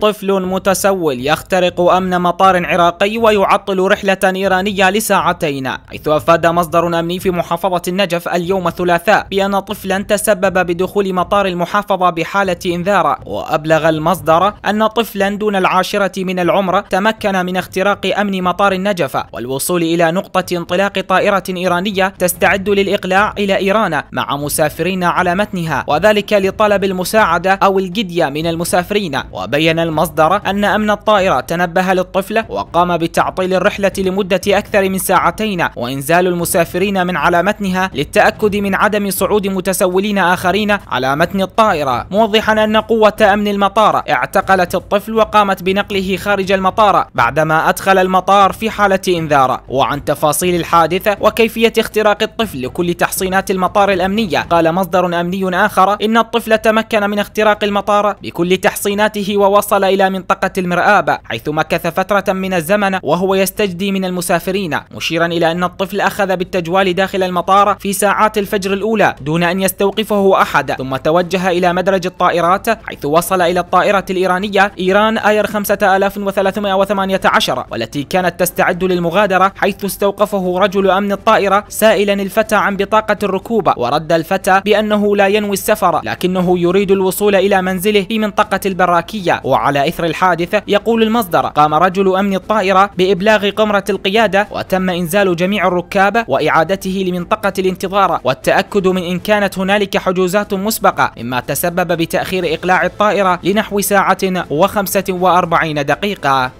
طفل متسول يخترق أمن مطار عراقي ويعطل رحلة إيرانية لساعتين حيث أفاد مصدر أمني في محافظة النجف اليوم الثلاثاء بأن طفلا تسبب بدخول مطار المحافظة بحالة إنذار وأبلغ المصدر أن طفلا دون العاشرة من العمر تمكن من اختراق أمن مطار النجف والوصول إلى نقطة انطلاق طائرة إيرانية تستعد للإقلاع إلى إيران مع مسافرين على متنها وذلك لطلب المساعدة أو الجدية من المسافرين وبين خلال أن أمن الطائرة تنبه للطفلة وقام بتعطيل الرحلة لمدة أكثر من ساعتين وإنزال المسافرين من على متنها للتأكد من عدم صعود متسولين آخرين على متن الطائرة موضحا أن قوة أمن المطار اعتقلت الطفل وقامت بنقله خارج المطار بعدما أدخل المطار في حالة إنذار وعن تفاصيل الحادثة وكيفية اختراق الطفل لكل تحصينات المطار الأمنية قال مصدر أمني آخر إن الطفل تمكن من اختراق المطار بكل تحصيناته ووصل وصل إلى منطقة المرآبة حيث مكث فترة من الزمن وهو يستجدي من المسافرين مشيرا إلى أن الطفل أخذ بالتجوال داخل المطار في ساعات الفجر الأولى دون أن يستوقفه أحد ثم توجه إلى مدرج الطائرات حيث وصل إلى الطائرة الإيرانية إيران آير 5318 والتي كانت تستعد للمغادرة حيث استوقفه رجل أمن الطائرة سائلا الفتى عن بطاقة الركوبة ورد الفتى بأنه لا ينوي السفر لكنه يريد الوصول إلى منزله في منطقة البراكية وعلى على إثر الحادث يقول المصدر قام رجل أمن الطائرة بإبلاغ قمرة القيادة وتم إنزال جميع الركاب وإعادته لمنطقة الانتظار والتأكد من إن كانت هنالك حجوزات مسبقة مما تسبب بتأخير إقلاع الطائرة لنحو ساعة وخمسة وأربعين دقيقة